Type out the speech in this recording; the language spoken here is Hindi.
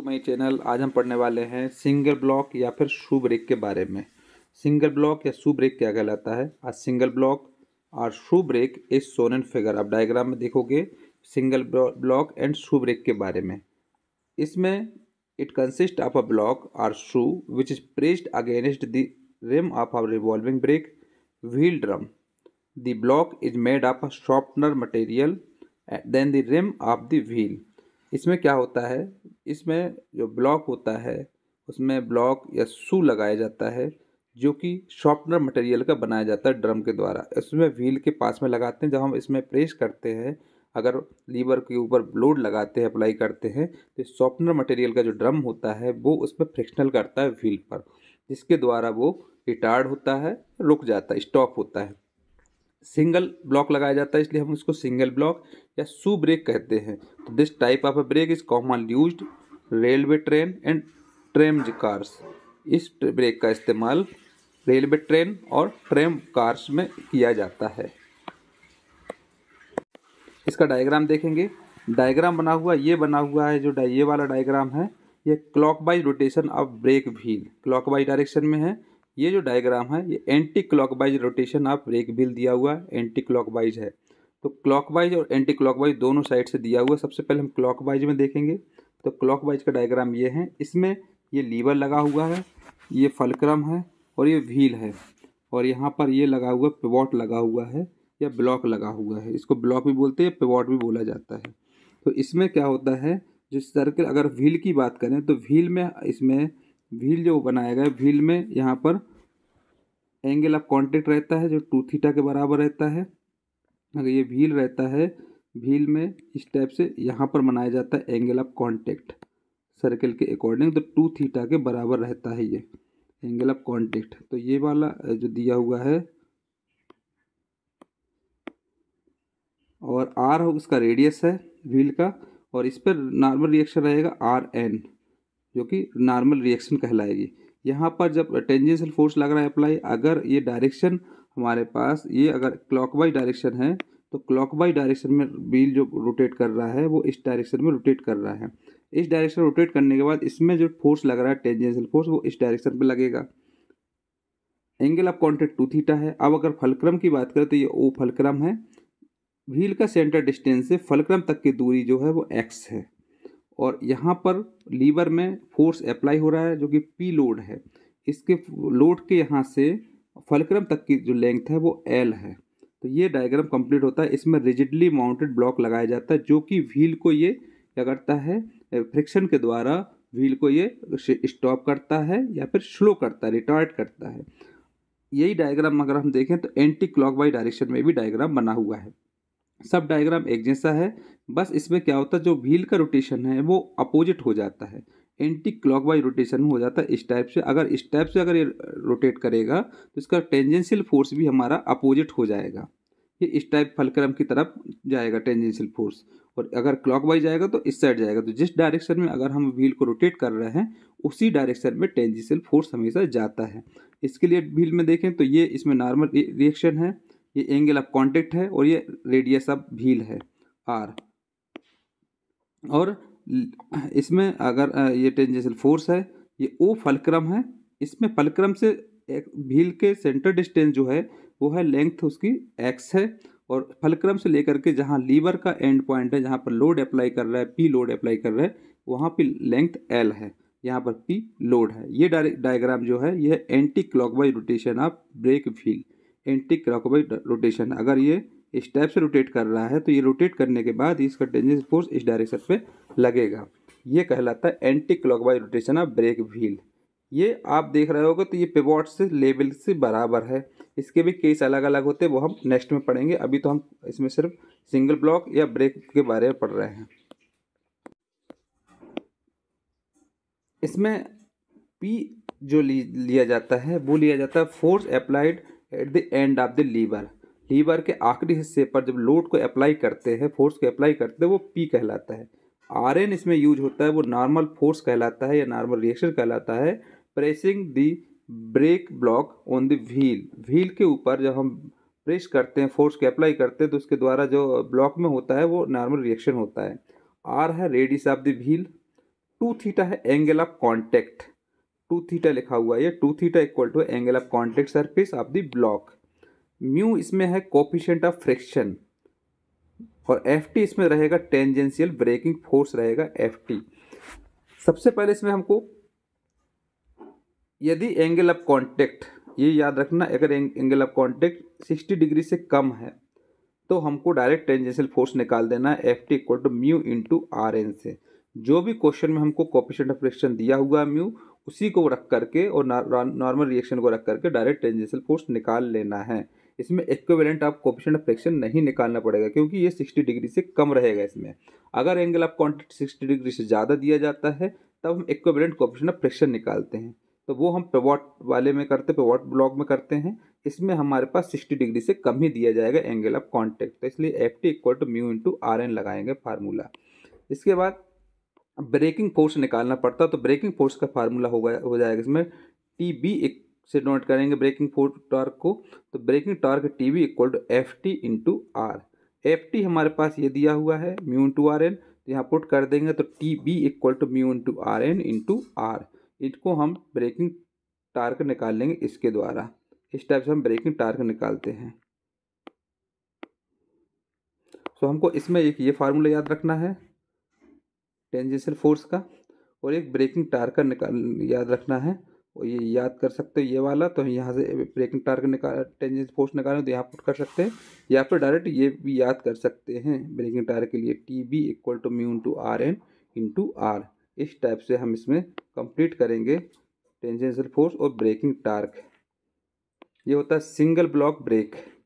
टू तो माई चैनल आज हम पढ़ने वाले हैं सिंगल ब्लॉक या फिर शू ब्रेक के बारे में सिंगल ब्लॉक या शू ब्रेक क्या कहलाता है आज सिंगल ब्लॉक और shoe brake is shown and figure आप डायग्राम में देखोगे single block and shoe brake के बारे में इसमें it consist of a block or shoe which is pressed against the rim of our revolving brake wheel drum the block is made of a sharpener material then the rim of the wheel इसमें क्या होता है इसमें जो ब्लॉक होता है उसमें ब्लॉक या सू लगाया जाता है जो कि शॉर्पनर मटेरियल का बनाया जाता है ड्रम के द्वारा इसमें व्हील के पास में लगाते हैं जब हम इसमें प्रेस करते हैं अगर लीवर के ऊपर लोड लगाते हैं अप्लाई करते हैं तो शॉर्पनर मटेरियल का जो ड्रम होता है वो उस पर फ्रिक्शनल करता है व्हील पर जिसके द्वारा वो रिटार्ड होता है रुक जाता है स्टॉप होता है सिंगल ब्लॉक लगाया जाता है इसलिए हम इसको सिंगल ब्लॉक या सू ब्रेक कहते हैं तो this type of brake is common use railway train and tram cars इस ब्रेक का इस्तेमाल रेलवे ट्रेन और ट्रेम कार्स में किया जाता है इसका डायग्राम देखेंगे डायग्राम बना हुआ ये बना हुआ है जो ये वाला डायग्राम है ये clockwise rotation of brake wheel clockwise direction में है ये जो डायग्राम है ये anti clockwise rotation of brake wheel दिया हुआ है एंटी क्लॉकवाइज है तो क्लॉकवाइज और एंटी क्लॉकवाइज दोनों साइड से दिया हुआ है सबसे पहले हम क्लॉकवाइज में देखेंगे तो क्लॉकवाइज का डायग्राम ये है इसमें ये लीवर लगा हुआ है ये फलक्रम है और ये व्हील है और यहाँ पर ये लगा हुआ पिवॉट लगा हुआ है या ब्लॉक लगा हुआ है इसको ब्लॉक भी बोलते हैं पिवॉट भी बोला जाता है तो इसमें क्या होता है जो सर्कल अगर व्हील की बात करें तो व्हील में इसमें व्हील जो बनाया गया है व्हील में यहाँ पर एंगल ऑफ कॉन्टेक्ट रहता है जो टू थीटा के बराबर रहता है अगर ये व्हील रहता है व्हील में इस टाइप से यहाँ पर मनाया जाता है एंगल ऑफ कॉन्टेक्ट सर्कल के अकॉर्डिंग तो टू थीटा के बराबर रहता है ये एंगल ऑफ कॉन्टेक्ट तो ये वाला जो दिया हुआ है और आर उसका रेडियस है व्हील का और इस पर नॉर्मल रिएक्शन रहेगा आर एन जो कि नॉर्मल रिएक्शन कहलाएगी यहाँ पर जब टेंजेंशियल फोर्स लग रहा है अप्लाई अगर ये डायरेक्शन हमारे पास ये अगर क्लॉकवाइज डायरेक्शन है तो क्लॉकवाइज डायरेक्शन में व्हील जो रोटेट कर रहा है वो इस डायरेक्शन में रोटेट कर रहा है इस डायरेक्शन रोटेट करने के बाद इसमें जो फोर्स लग रहा है टेंजेंशियल फोर्स वो इस डायरेक्शन पर लगेगा angle of contact two theta है अब अगर फलक्रम की बात करें तो ये ओ फलक्रम है व्हील का सेंटर डिस्टेंस से फलक्रम तक की दूरी जो है वो एक्स है और यहाँ पर लीवर में फोर्स अप्लाई हो रहा है जो कि पी लोड है इसके लोड के यहाँ से फलक्रम तक की जो लेंथ है वो एल है तो ये डायग्राम कंप्लीट होता है इसमें रिजिडली माउंटेड ब्लॉक लगाया जाता है जो कि व्हील को ये क्या करता है फ्रिक्शन के द्वारा व्हील को ये स्टॉप करता है या फिर स्लो करता है रिटार्ट करता है यही डायग्राम अगर हम देखें तो एंटी क्लॉकवाइज डायरेक्शन में भी डायग्राम बना हुआ है सब डायग्राम एक जैसा है बस इसमें क्या होता है जो व्हील का रोटेशन है वो अपोजिट हो जाता है एंटी क्लॉक वाइज रोटेशन हो जाता है इस टाइप से अगर इस टाइप से अगर ये रोटेट करेगा तो इसका टेंजेंशियल फोर्स भी हमारा अपोजिट हो जाएगा ये इस टाइप फलक्रम की तरफ जाएगा टेंजेंशियल फोर्स और अगर क्लॉक वाइज जाएगा तो इस साइड जाएगा तो जिस डायरेक्शन में अगर हम व्हील को रोटेट कर रहे हैं उसी डायरेक्शन में टेंजेंशियल फोर्स हमेशा जाता है इसके लिए व्हील में देखें तो ये इसमें नॉर्मल रिएक्शन है ये एंगल ऑफ कॉन्टेक्ट है और ये रेडियस ऑफ व्हील है आर और इसमें अगर ये टेंजेंशियल फोर्स है ये ओ फलक्रम है इसमें फलक्रम से व्हील के सेंटर डिस्टेंस जो है वो है लेंथ उसकी एक्स है और फलक्रम से लेकर के जहाँ लीवर का एंड पॉइंट है जहाँ पर लोड अप्लाई कर रहा है पी लोड अप्लाई कर रहा है वहाँ पे लेंथ एल है यहाँ पर पी लोड है ये डायग्राम जो है यह anti clockwise rotation of brake wheel anti clockwise rotation अगर ये इस टाइप से रोटेट कर रहा है तो ये रोटेट करने के बाद इसका टेंजेंस फोर्स इस डायरेक्शन पे लगेगा ये कहलाता है anti clockwise rotation of brake wheel ये आप देख रहे होगे तो ये पिवॉट से लेवल से बराबर है इसके भी केस अलग अलग होते हैं वो हम नेक्स्ट में पढ़ेंगे अभी तो हम इसमें सिर्फ सिंगल ब्लॉक या ब्रेक के बारे में पढ़ रहे हैं इसमें पी जो लिया जाता है वो लिया जाता है force applied at the end of the lever lever के आखिरी हिस्से पर जब लोड को अप्लाई करते हैं फोर्स को अप्लाई करते हैं वो पी कहलाता है आर एन इसमें यूज होता है वो नॉर्मल फोर्स कहलाता है या नॉर्मल रिएक्शन कहलाता है pressing the brake block on the wheel wheel के ऊपर जब हम प्रेस करते हैं फोर्स को अप्लाई करते हैं तो उसके द्वारा जो ब्लॉक में होता है वो नॉर्मल रिएक्शन होता है आर है radius of the wheel two theta है angle of contact two theta लिखा हुआ है ये two theta equal to angle of contact surface of the block mu इसमें है कॉफिशेंट ऑफ फ्रिक्शन और एफ टी इसमें रहेगा टेंजेंशियल ब्रेकिंग फोर्स रहेगा एफ टी सबसे पहले इसमें हमको यदि एंगल ऑफ कॉन्टेक्ट ये याद रखना अगर angle of contact sixty degree से कम है तो हमको डायरेक्ट टेंजेंशियल फोर्स निकाल देना है F T equal to mu into R N से जो भी क्वेश्चन में हमको कॉपिशेंट ऑफ फ्रिक्शन दिया हुआ है म्यू उसी को रख करके और नॉर्मल रिएक्शन को रख करके डायरेक्ट टेंजेंशियल फोर्स निकाल लेना है इसमें इक्विवेलेंट आप कोपिशन फ्रैक्शन नहीं निकालना पड़ेगा क्योंकि ये सिक्सटी डिग्री से कम रहेगा इसमें अगर एंगल आप कॉन्टेक्ट सिक्सटी डिग्री से ज़्यादा दिया जाता है तब हम इक्विवेलेंट कोपिशन ऑफ फ्रैक्शन निकालते हैं तो वो हम पेवॉट वाले में करते पेवॉट ब्लॉक में करते हैं इसमें हमारे पास सिक्सटी डिग्री से कम ही दिया जाएगा एंगल ऑफ कॉन्टेक्ट तो इसलिए F T equal to mu into R N लगाएंगे फार्मूला इसके बाद ब्रेकिंग फोर्स निकालना पड़ता है तो ब्रेकिंग फोर्स का फार्मूला होगा हो जाएगा इसमें टी बी एक से डोनेट करेंगे ब्रेकिंग फोर्स टार्क को तो braking torque T B equal to F T into R F T हमारे पास ये दिया हुआ है म्यू इंटू आर एन तो यहाँ पुट कर देंगे तो T B equal to mu into R N into R इनको हम ब्रेकिंग टार्क निकाल लेंगे इसके द्वारा इस टाइप से हम ब्रेकिंग टार्क निकालते हैं तो हमको इसमें एक ये फार्मूला याद रखना है टेंजेंशियल फोर्स का और एक ब्रेकिंग का निकाल याद रखना है और ये याद कर सकते हो ये वाला तो यहाँ से ब्रेकिंग टार्क निकाल टेंजेंशियल फोर्स निकालें तो यहाँ पुट कर सकते हैं या फिर डायरेक्ट ये भी याद कर सकते हैं ब्रेकिंग टार्क के लिए T B equal to mu to R N into R इस टाइप से हम इसमें कंप्लीट करेंगे टेंजेंशियल फोर्स और ब्रेकिंग टार्क ये होता है सिंगल ब्लॉक ब्रेक